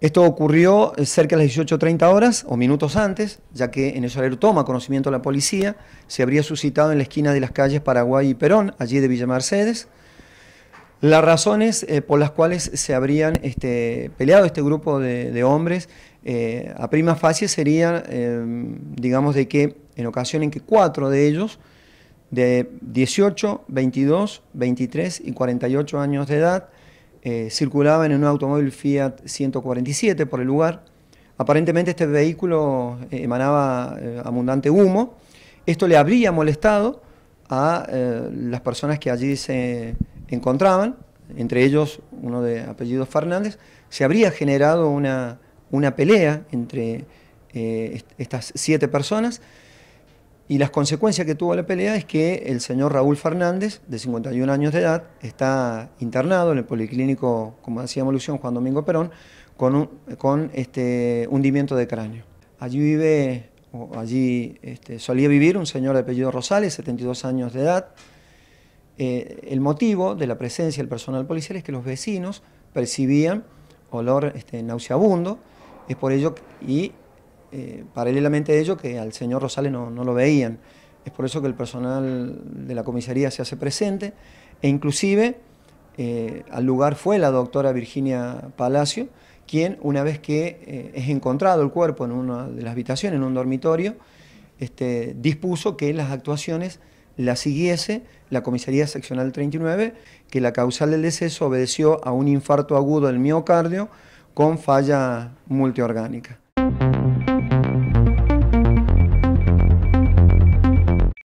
Esto ocurrió eh, cerca de las 18.30 horas o minutos antes, ya que en salero toma conocimiento la policía, se habría suscitado en la esquina de las calles Paraguay y Perón, allí de Villa Mercedes. Las razones eh, por las cuales se habrían este, peleado este grupo de, hombres eh, a prima facie serían, em, digamos, de que en ocasión en que cuatro de ellos, de 18, 22, 23 y 48 años de edad, eh, circulaban en un automóvil Fiat 147 por el lugar. Aparentemente este vehículo eh, emanaba eh, abundante humo. Esto le habría molestado a eh, las personas que allí se encontraban, entre ellos uno de apellidos Fernández, se habría generado una, pelea entre estas siete personas y las consecuencias que tuvo la pelea es que el señor Raúl Fernández, de 51 años de edad, está internado en el policlínico, como hacíamos alusión, Juan Domingo Perón, con, un, este, hundimiento de cráneo. Allí vive, allí este, solía vivir un señor de apellido Rosales, 72 años de edad. Eh, el motivo de la presencia del personal policial es que los vecinos percibían olor este, nauseabundo, es por ello y eh, paralelamente a ello que al señor Rosales no, lo veían. Es por eso que el personal de la comisaría se hace presente e inclusive eh, al lugar fue la doctora Virginia Palacio, quien una vez que eh, es encontrado el cuerpo en una de las habitaciones, en un dormitorio, este, dispuso que las actuaciones la siguiese la comisaría seccional 39, que la causal del deceso obedeció a un infarto agudo del miocardio con falla multiorgánica.